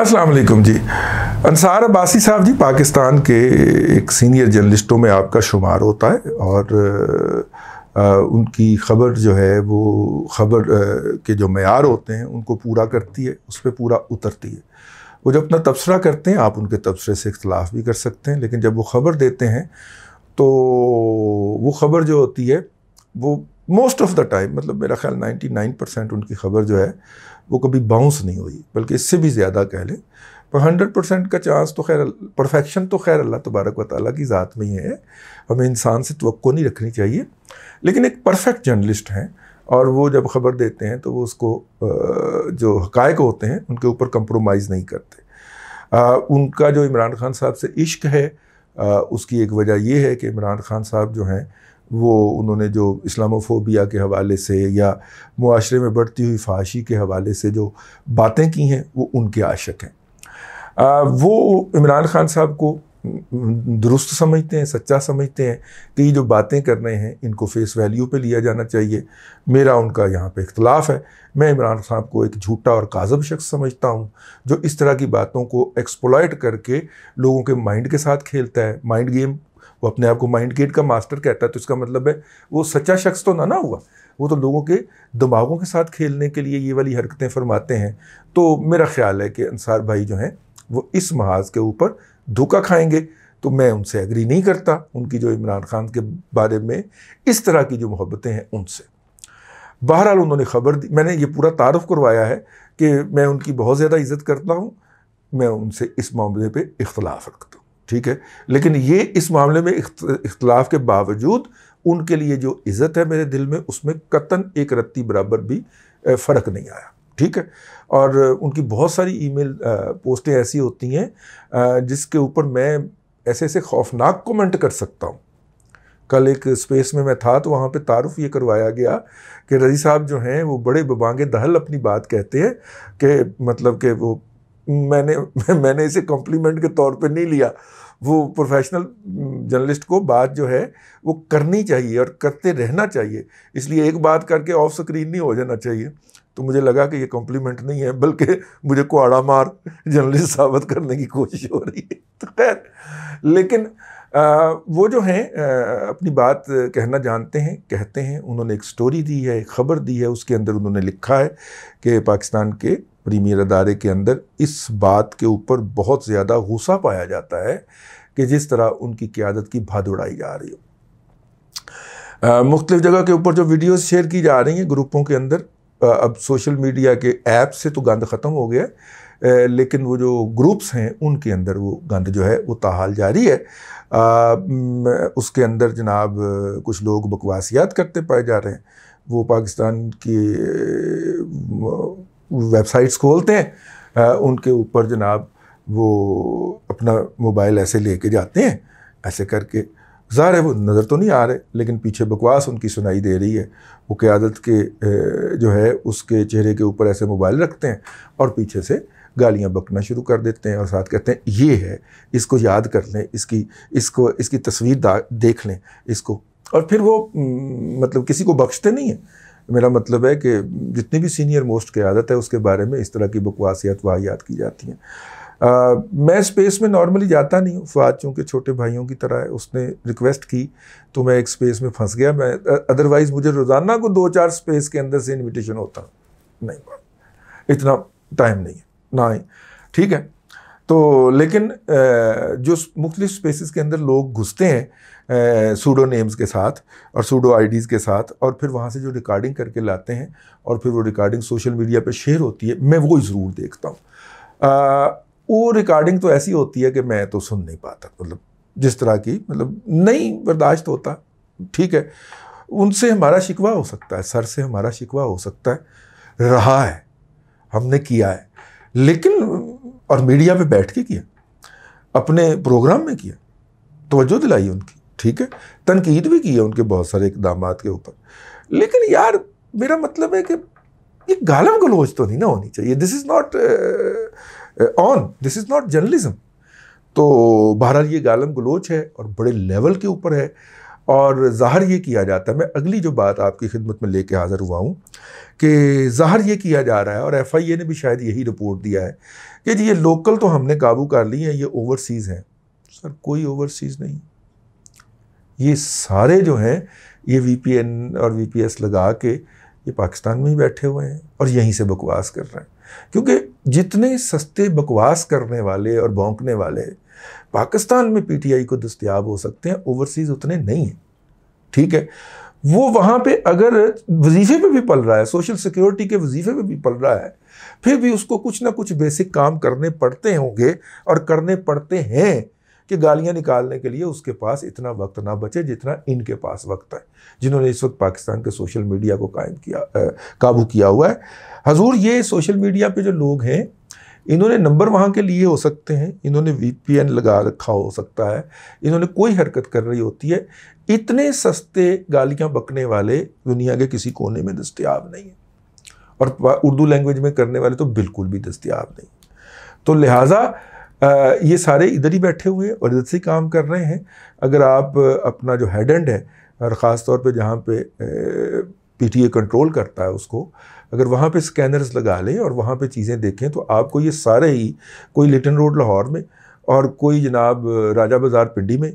असलकुम जी अंसार अब्बासी साहब जी पाकिस्तान के एक सीनियर जर्नलिस्टों में आपका शुमार होता है और आ, उनकी ख़बर जो है वो ख़बर के जो मैार होते हैं उनको पूरा करती है उस पर पूरा उतरती है वो जब अपना तबसरा करते हैं आप उनके तबसरे से इख्तलाफ भी कर सकते हैं लेकिन जब वो ख़बर देते हैं तो वो ख़बर जो होती है वो मोस्ट ऑफ द टाइम मतलब मेरा ख्याल 99 परसेंट उनकी खबर जो है वो कभी बाउंस नहीं हुई बल्कि इससे भी ज़्यादा कह लें पर हंड्रेड परसेंट का चांस तो खैर परफेक्शन तो खैर अल्लाह तबारक व ताली की ज़ात में ही है हमें इंसान से तो नहीं रखनी चाहिए लेकिन एक परफेक्ट जर्नलिस्ट हैं और वो जब खबर देते हैं तो वो उसको जो हकायक होते हैं उनके ऊपर कंप्रोमाइज़ नहीं करते आ, उनका जो इमरान खान साहब से इश्क है आ, उसकी एक वजह यह है कि इमरान खान साहब जो हैं वो उन्होंने जो इस्लामोफोबिया के हवाले से या माशरे में बढ़ती हुई फाशी के हवाले से जो बातें की हैं वो उनके आशक हैं आ, वो इमरान खान साहब को दुरुस्त समझते हैं सच्चा समझते हैं कि ये जो बातें कर रहे हैं इनको फेस वैल्यू पे लिया जाना चाहिए मेरा उनका यहाँ पे इख्तलाफ है मैं इमरान साहब को एक झूठा और काजब शख्स समझता हूँ जो इस तरह की बातों को एक्सप्लॉयट करके लोगों के माइंड के साथ खेलता है माइंड गेम वो अपने आप को माइंड गेट का मास्टर कहता है तो इसका मतलब है वो सच्चा शख्स तो ना ना हुआ वो तो लोगों के दिमागों के साथ खेलने के लिए ये वाली हरकतें फरमाते हैं तो मेरा ख्याल है कि अंसार भाई जो हैं वो इस महाज के ऊपर धोखा खाएंगे तो मैं उनसे एग्री नहीं करता उनकी जो इमरान खान के बारे में इस तरह की जो मोहब्बतें हैं उनसे बहरहाल उन्होंने खबर दी मैंने ये पूरा तारफ़ करवाया है कि मैं उनकी बहुत ज़्यादा इज्जत करता हूँ मैं उनसे इस मामले पर इख्तलाफ रखता हूँ ठीक है लेकिन ये इस मामले में इख्तलाफ के बावजूद उनके लिए जो इज़्ज़त है मेरे दिल में उसमें कतन एक रत्ती बराबर भी फ़र्क नहीं आया ठीक है और उनकी बहुत सारी ईमेल पोस्टें ऐसी होती हैं जिसके ऊपर मैं ऐसे ऐसे खौफनाक कमेंट कर सकता हूँ कल एक स्पेस में मैं था तो वहाँ पे तारुफ ये करवाया गया कि रजी साहब जो हैं वो बड़े बबांगे दहल अपनी बात कहते हैं कि मतलब कि वो मैंने मैंने इसे कॉम्प्लीमेंट के तौर पे नहीं लिया वो प्रोफेशनल जर्नलिस्ट mm, को बात जो है वो करनी चाहिए और करते रहना चाहिए इसलिए एक बात करके ऑफ स्क्रीन नहीं हो जाना चाहिए तो मुझे लगा कि ये कॉम्प्लीमेंट नहीं है बल्कि मुझे कोड़ा मार जर्नलिस्ट साबित करने की कोशिश हो रही है तो खैर लेकिन आ, वो जो हैं अपनी बात कहना जानते हैं कहते हैं उन्होंने एक स्टोरी दी है एक ख़बर दी है उसके अंदर उन्होंने लिखा है कि पाकिस्तान के प्रीमियर अदारे के अंदर इस बात के ऊपर बहुत ज़्यादा गुस्सा पाया जाता है कि जिस तरह उनकी क्यादत की भाद उड़ाई जा रही हो मुख्तफ जगह के ऊपर जो वीडियोज़ शेयर की जा रही हैं ग्रुपों के अंदर आ, अब सोशल मीडिया के ऐप से तो गंद ख़त्म हो गया है लेकिन वो जो ग्रुप्स हैं उनके अंदर वो गंद जो है वो ताहाल जारी है आ, उसके अंदर जनाब कुछ लोग बकवासियात करते पाए जा रहे हैं वो पाकिस्तान की वेबसाइट्स खोलते हैं उनके ऊपर जनाब वो अपना मोबाइल ऐसे लेके जाते हैं ऐसे करके ज़ाहिर है वो नज़र तो नहीं आ रहे लेकिन पीछे बकवास उनकी सुनाई दे रही है वो क्यादत के जो है उसके चेहरे के ऊपर ऐसे मोबाइल रखते हैं और पीछे से गालियाँ बकना शुरू कर देते हैं और साथ कहते हैं ये है इसको याद कर लें इसकी इसको इसकी तस्वीर देख लें इसको और फिर वो मतलब किसी को बख्शते नहीं हैं मेरा मतलब है कि जितनी भी सीनियर मोस्ट क्यादत है उसके बारे में इस तरह की बकवासियात वाहियात की जाती हैं मैं स्पेस में नॉर्मली जाता नहीं हूँ फवाद चूँकि छोटे भाइयों की तरह है उसने रिक्वेस्ट की तो मैं एक स्पेस में फंस गया मैं अदरवाइज़ मुझे रोज़ाना को दो चार स्पेस के अंदर से इन्विटेशन होता नहीं इतना टाइम नहीं है ना ही ठीक है तो लेकिन जो मुख्तलिफ स्पेसिस के अंदर लोग घुसते हैं सूडो नेम्स के साथ और सूडो आईडीज़ के साथ और फिर वहाँ से जो रिकॉर्डिंग करके लाते हैं और फिर वो रिकॉर्डिंग सोशल मीडिया पे शेयर होती है मैं वो ज़रूर देखता हूँ वो रिकॉर्डिंग तो ऐसी होती है कि मैं तो सुन नहीं पाता मतलब जिस तरह की मतलब नहीं बर्दाश्त होता ठीक है उनसे हमारा शिकवा हो सकता है सर से हमारा शिकवा हो सकता है रहा है हमने किया है लेकिन और मीडिया पे बैठ के किया अपने प्रोग्राम में किया तोज्जो दिलाई उनकी ठीक है तनकीद भी की है उनके बहुत सारे इकदाम के ऊपर लेकिन यार मेरा मतलब है कि ये गालम गलोच तो नहीं ना होनी चाहिए this is not on this is not journalism तो बहरहाल ये गालम गलोच है और बड़े लेवल के ऊपर है और ज़ाहर ये किया जाता है मैं अगली जो बात आपकी खिदमत में लेके हाज़िर हुआ हूँ कि ज़ाहर ये किया जा रहा है और एफ़ आई ए ने भी शायद यही रिपोर्ट दिया है कि जी ये लोकल तो हमने काबू कर ली है ये ओवरसीज़ हैं सर कोई ओवरसीज़ नहीं ये सारे जो हैं ये वी पी एन और वी पी एस लगा के ये पाकिस्तान में ही बैठे हुए हैं और यहीं से बकवास कर रहे हैं क्योंकि जितने सस्ते बकवास करने वाले और भोंकने वाले पाकिस्तान में पीटीआई को दस्तियाब हो सकते हैं ओवरसीज़ उतने नहीं हैं ठीक है वो वहाँ पे अगर वजीफे पे भी पल रहा है सोशल सिक्योरिटी के वजीफे पे भी पल रहा है फिर भी उसको कुछ ना कुछ बेसिक काम करने पड़ते होंगे और करने पड़ते हैं कि गालियां निकालने के लिए उसके पास इतना वक्त ना बचे जितना इनके पास वक्त है जिन्होंने इस वक्त पाकिस्तान के सोशल मीडिया को कायम किया काबू किया हुआ है हजूर ये सोशल मीडिया पे जो लोग हैं इन्होंने नंबर वहाँ के लिए हो सकते हैं इन्होंने वी लगा रखा हो सकता है इन्होंने कोई हरकत कर रही होती है इतने सस्ते गालियाँ बकने वाले दुनिया के किसी कोने में दस्तियाब नहीं है और उर्दू लैंग्वेज में करने वाले तो बिल्कुल भी दस्तियाब नहीं तो लिहाजा ये सारे इधर ही बैठे हुए हैं और इधर से ही काम कर रहे हैं अगर आप अपना जो हेड एंड है और ख़ास तौर पर जहाँ पे पीटीए कंट्रोल करता है उसको अगर वहाँ पे स्कैनर्स लगा लें और वहाँ पे चीज़ें देखें तो आपको ये सारे ही कोई लिटन रोड लाहौर में और कोई जनाब राजा बाज़ार पिंडी में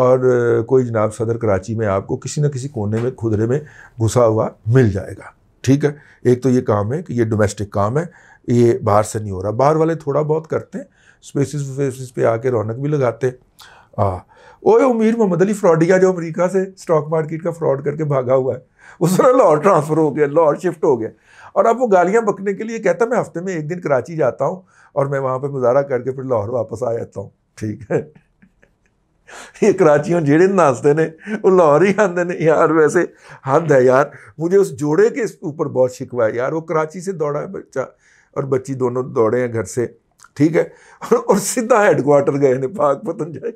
और कोई जनाब सदर कराची में आपको किसी न किसी कोने में खुदरे में घुसा हुआ मिल जाएगा ठीक है एक तो ये काम है कि ये डोमेस्टिक काम है ये बाहर से नहीं हो रहा बाहर वाले थोड़ा बहुत करते हैं स्पेसिस स्पेसिस पे आके रौनक भी लगाते हाँ ओए उमीर मोहम्मद अली फ्रॉडिया जो अमेरिका से स्टॉक मार्केट का फ्रॉड करके भागा हुआ है उस तरह लाहौर ट्रांसफ़र हो गया लाहौर शिफ्ट हो गया और अब वो गालियाँ बकने के लिए कहता मैं हफ्ते में एक दिन कराची जाता हूँ और मैं वहाँ पर मुजाहरा करके फिर लाहौर वापस आ जाता हूँ ठीक है ये कराचियों जेड़े नाचते ने वो लाहौर ही आते ने यार वैसे हद है यार मुझे उस जोड़े के ऊपर बहुत शिकवा है यार वो कराची से दौड़ा है बच्चा और बच्ची दोनों दौड़े हैं घर से ठीक है और सीधा हेडक्वार्टर गए ने पाक पतंजलि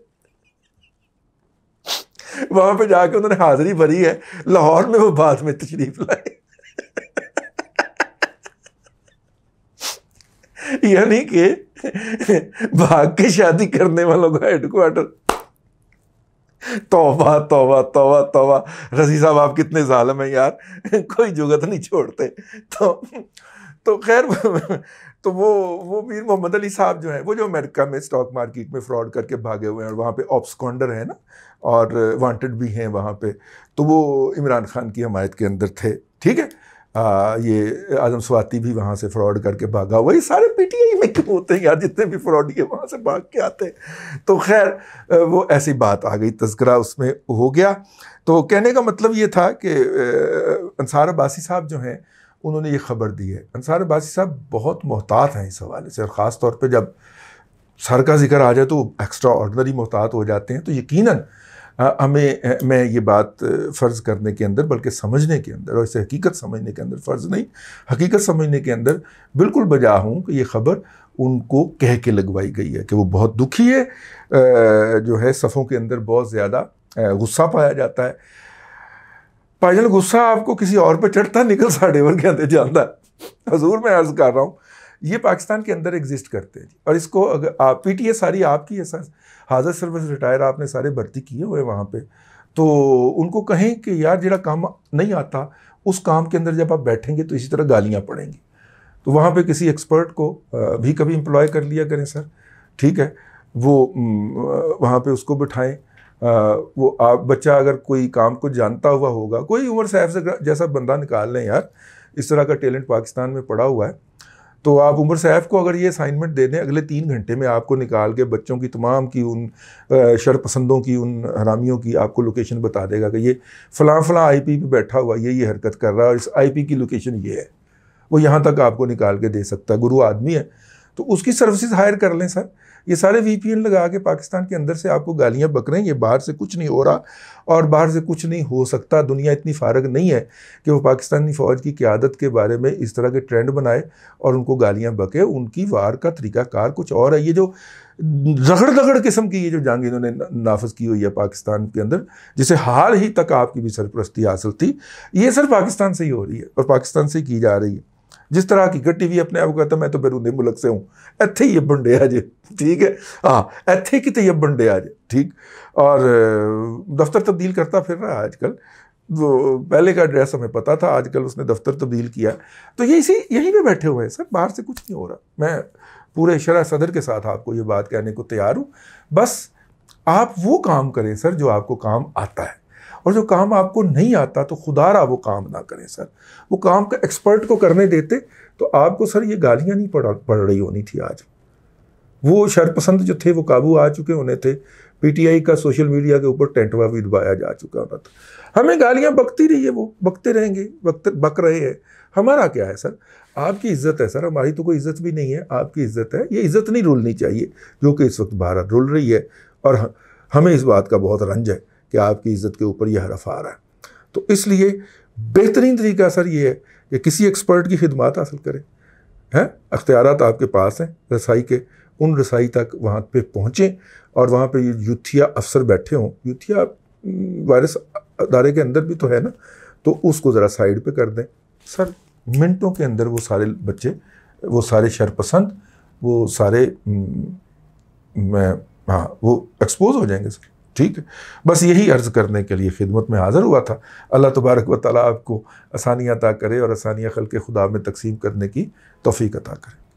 वहां पे जाके उन्होंने हाजिरी भरी है लाहौर में वो बाद में तशरीफ लाए यानी कि भाग के शादी करने वालों का हेडक्वार्टर तोबा तोबा तोबा तोबा रजी साहब आप कितने जालम हैं यार कोई जुगत नहीं छोड़ते तो तो खैर तो वो वो मीर मोहम्मद अली साहब जो है वो जो अमेरिका में स्टॉक मार्केट में फ्रॉड करके भागे हुए हैं और वहाँ पे ऑप्सकॉन्डर है ना और वांटेड भी हैं वहाँ पे तो वो इमरान खान की हमायत के अंदर थे ठीक है आ, ये आजम स्वाति भी वहाँ से फ्रॉड करके भागा हुआ ये सारे पीटीआई में क्यों होते हैं यार जितने भी फ्रॉड किए वहाँ से भाग के आते हैं तो खैर वो ऐसी बात आ गई तस्करा उसमें हो गया तो कहने का मतलब ये था कि अंसार अब्बासी साहब जो हैं उन्होंने ये खबर दी है अंसार अब्बासी साहब बहुत मोहतात हैं इस हवाले से और ख़ास तौर पर जब सर का जिक्र आ जाए तो एक्स्ट्रा ऑर्डनरी मोहतात हो जाते हैं तो यकीन हमें मैं ये बात फ़र्ज़ करने के अंदर बल्कि समझने के अंदर और इसे हकीकत समझने के अंदर फ़र्ज़ नहीं हकीकत समझने के अंदर बिल्कुल बजा हूँ कि ये ख़बर उनको कह के लगवाई गई है कि वो बहुत दुखी है जो है सफ़ों के अंदर बहुत ज़्यादा गुस्सा पाया जाता है भाईजान गुस्सा आपको किसी और पे चढ़ता निकल साढ़े वर्ग आते जाता है हजूर मैं अर्ज कर रहा हूँ ये पाकिस्तान के अंदर एग्जिस्ट करते हैं जी और इसको अगर आप पी टी ए सारी आपकी है सर हाजर सर्विस रिटायर आपने सारे भर्ती किए हुए वहाँ पर तो उनको कहें कि यार जरा काम नहीं आता उस काम के अंदर जब आप बैठेंगे तो इसी तरह गालियाँ पड़ेंगी तो वहाँ पे किसी एक्सपर्ट को भी कभी एम्प्लॉय कर लिया करें सर ठीक है वो वहाँ पे उसको बिठाएं वो आप बच्चा अगर कोई काम को जानता हुआ होगा कोई उमर सैफ जैसा बंदा निकाल लें यार इस तरह का टैलेंट पाकिस्तान में पड़ा हुआ है तो आप उमर सैफ को अगर ये असाइनमेंट दे दें अगले तीन घंटे में आपको निकाल के बच्चों की तमाम की उन शरपसंदों की उन हरामियों की आपको लोकेशन बता देगा कि ये फ़लाँ फ़लाँ आई पी पे बैठा हुआ ये ये हरकत कर रहा है और इस आई पी की लोकेशन ये है वो यहाँ तक आपको निकाल के दे सकता है गुरु आदमी है तो उसकी सर्विसेज हायर कर लें सर ये सारे एन लगा के पाकिस्तान के अंदर से आपको गालियाँ बक रहे हैं ये बाहर से कुछ नहीं हो रहा और बाहर से कुछ नहीं हो सकता दुनिया इतनी फारग नहीं है कि वो पाकिस्तानी फ़ौज की क्यादत के बारे में इस तरह के ट्रेंड बनाए और उनको गालियाँ बके उनकी वार का तरीकाकार कुछ और है ये जो रगड़ रगड़ किस्म की ये जो जंग इन्होंने नाफज की हुई है पाकिस्तान के अंदर जिसे हाल ही तक आपकी भी सरप्रस्ती हासिल थी ये सर पाकिस्तान से ही हो रही है और पाकिस्तान से ही की जा रही है ਜਿਸ ਤਰ੍ਹਾਂ ਹਕੀਕਤ भी अपने आप कहता मैं तो ਬੈਰੂਨੇ ਮੁਲਕ से हूँ इतें ही ਅੱਬਣ डे आज ठीक है हाँ ऐथे की तयबन तो डे आज ठीक और दफ्तर तब्दील करता फिर रहा है आजकल वो पहले का एड्रेस हमें पता था आजकल उसने दफ्तर तब्दील किया तो ये इसी यहीं पर बैठे हुए हैं सर बाहर से कुछ नहीं हो रहा मैं पूरे शरा सदर के साथ आपको ये बात कहने को तैयार हूँ बस आप वो काम करें सर जो आपको काम आता है और जो काम आपको नहीं आता तो खुदा रहा वो काम ना करें सर वो काम का एक्सपर्ट को करने देते तो आपको सर ये गालियाँ नहीं पड़ पड़ रही होनी थी आज वो शरपसंद जो थे वो काबू आ चुके होने थे पीटीआई का सोशल मीडिया के ऊपर टेंटवा भी दबाया जा चुका होना था हमें गालियाँ बकती रही है वो बकते रहेंगे बकते बक रहे हैं हमारा क्या है सर आपकी इज्जत है सर हमारी तो कोई इज्जत भी नहीं है आपकी इज्जत है ये इज्जत नहीं रुलनी चाहिए जो कि इस वक्त भारत रुल रही है और हमें इस बात का बहुत रंज है कि आपकी इज़्ज़त के ऊपर यह हरफ आ रहा है तो इसलिए बेहतरीन तरीका सर ये है कि किसी एक्सपर्ट की खिदमत हासिल करें हैं अख्तियार आपके पास हैं रसाई के उन रसाई तक वहाँ पे पहुँचें और वहाँ पे यूथिया अफसर बैठे हों यूथिया वायरस अदारे के अंदर भी तो है ना तो उसको ज़रा साइड पे कर दें सर मिनटों के अंदर वो सारे बच्चे वो सारे शरपसंद वो सारे मैं हाँ वो एक्सपोज हो जाएंगे सर ठीक है बस यही अर्ज़ करने के लिए खिदमत में हाज़िर हुआ था अल्लाह तबारक व ताली आपको आसानियाँ अता करे और आसानियाँ खल के खुदा में तकसीम करने की तोफ़ी अता करे